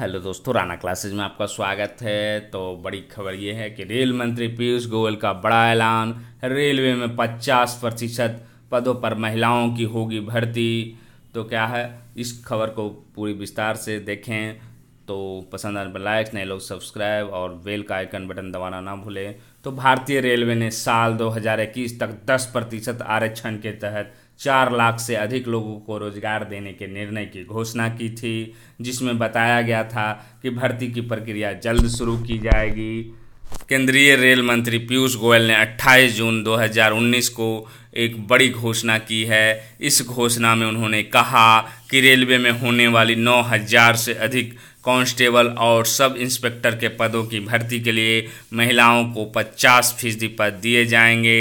hello दोस्तों Rana classes में आपका स्वागत है तो बड़ी खबर ये है कि रेल मंत्री पीयूष गोयल का बड़ा ऐलान रेलवे में 50 प्रतिशत पदों पर महिलाओं की होगी भर्ती तो क्या है इस खबर को पूरी विस्तार से देखें तो पसंद आने पर लाइक नए लोग सब्सक्राइब और बेल का आइकन बटन दबाना ना भूलें तो भारतीय रेलवे ने साल 2021 तक 10 प्रतिशत आरक्षण के तहत चार लाख से अधिक लोगों को रोजगार देने के निर्णय की घोषणा की थी जिसमें बताया गया था कि भर्ती की प्रक्रिया जल्द शुरू की जाएगी केंद्रीय रेल मंत्री पीयूष गोयल ने 28 जून 2019 को एक बड़ी घोषणा की है इस घोषणा में उन्होंने कहा कि रेलवे में होने वाली 9000 से अधिक कांस्टेबल और सब इंस्पेक्टर के पदों की भर्ती के लिए महिलाओं को 50 फीसदी पद दिए जाएंगे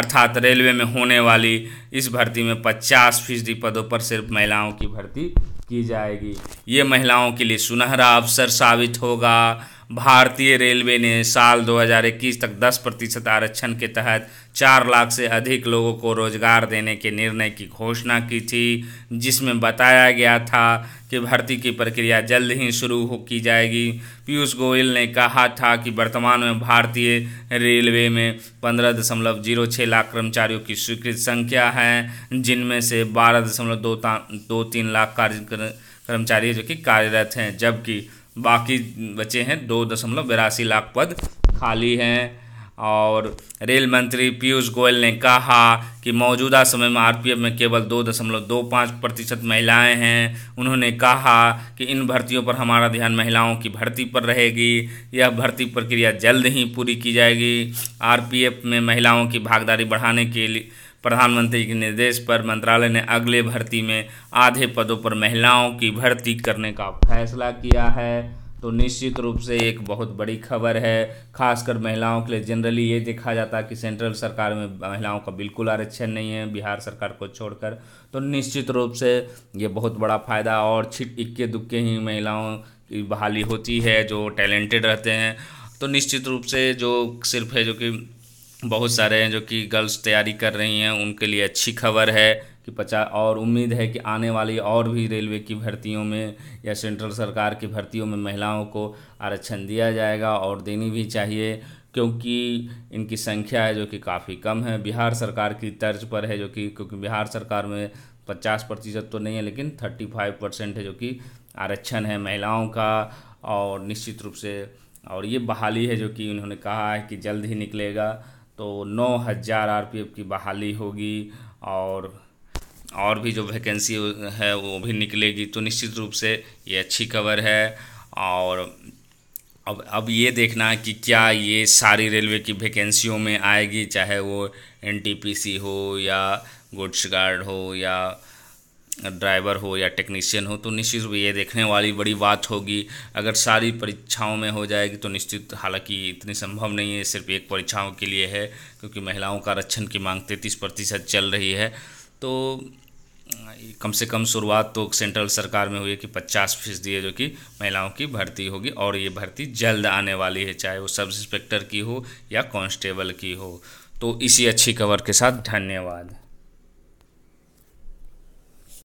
अर्थात रेलवे में होने वाली इस भर्ती में 50 फीसदी पदों पर सिर्फ महिलाओं की भर्ती की जाएगी ये महिलाओं के लिए सुनहरा अवसर साबित होगा भारतीय रेलवे ने साल 2021 तक 10 प्रतिशत आरक्षण के तहत चार लाख से अधिक लोगों को रोजगार देने के निर्णय की घोषणा की थी जिसमें बताया गया था कि भर्ती की प्रक्रिया जल्द ही शुरू हो की जाएगी पीयूष गोयल ने कहा था कि वर्तमान में भारतीय रेलवे में पंद्रह दशमलव जीरो छः लाख कर्मचारियों की स्वीकृत संख्या है जिनमें से बारह दशमलव दो, दो तीन लाख कार्य कर्मचारी जो कि कार्यरत हैं जबकि बाकी बचे हैं दो दशमलव बिरासी लाख पद खाली हैं और रेल मंत्री पीयूष गोयल ने कहा कि मौजूदा समय में आरपीएफ में केवल दो दशमलव दो पाँच प्रतिशत महिलाएँ हैं उन्होंने कहा कि इन भर्तियों पर हमारा ध्यान महिलाओं की भर्ती पर रहेगी यह भर्ती प्रक्रिया जल्द ही पूरी की जाएगी आरपीएफ में महिलाओं की भागीदारी बढ़ाने के लिए प्रधानमंत्री के निर्देश पर मंत्रालय ने अगले भर्ती में आधे पदों पर महिलाओं की भर्ती करने का फैसला किया है तो निश्चित रूप से एक बहुत बड़ी खबर है खासकर महिलाओं के लिए जनरली ये देखा जाता है कि सेंट्रल सरकार में महिलाओं का बिल्कुल आरक्षण नहीं है बिहार सरकार को छोड़कर तो निश्चित रूप से ये बहुत बड़ा फ़ायदा और छिट इक्के दुक्के ही महिलाओं की बहाली होती है जो टैलेंटेड रहते हैं तो निश्चित रूप से जो सिर्फ है जो कि बहुत सारे हैं जो कि गर्ल्स तैयारी कर रही हैं उनके लिए अच्छी खबर है कि पचास और उम्मीद है कि आने वाली और भी रेलवे की भर्तियों में या सेंट्रल सरकार की भर्तियों में महिलाओं को आरक्षण दिया जाएगा और देनी भी चाहिए क्योंकि इनकी संख्या है जो कि काफ़ी कम है बिहार सरकार की तर्ज पर है जो कि क्योंकि बिहार सरकार में पचास प्रतिशत तो नहीं है लेकिन थर्टी फाइव परसेंट है जो कि आरक्षण है महिलाओं का और निश्चित रूप से और ये बहाली है जो कि उन्होंने कहा है कि जल्द ही निकलेगा तो नौ हज़ार आर की बहाली होगी और और भी जो वैकेंसी है वो भी निकलेगी तो निश्चित रूप से ये अच्छी खबर है और अब अब ये देखना है कि क्या ये सारी रेलवे की वैकेंसियों में आएगी चाहे वो एन हो या गुड्स गार्ड हो या ड्राइवर हो या टेक्नीशियन हो तो निश्चित रूप ये देखने वाली बड़ी बात होगी अगर सारी परीक्षाओं में हो जाएगी तो निश्चित हालांकि इतनी संभव नहीं है सिर्फ एक परीक्षाओं के लिए है क्योंकि महिलाओं का आरक्षण की मांग तैंतीस प्रतिशत चल रही है तो कम से कम शुरुआत तो सेंट्रल सरकार में हुई है कि पचास फीसदी है जो कि महिलाओं की भर्ती होगी और ये भर्ती जल्द आने वाली है चाहे वो सब इंस्पेक्टर की हो या कांस्टेबल की हो तो इसी अच्छी खबर के साथ धन्यवाद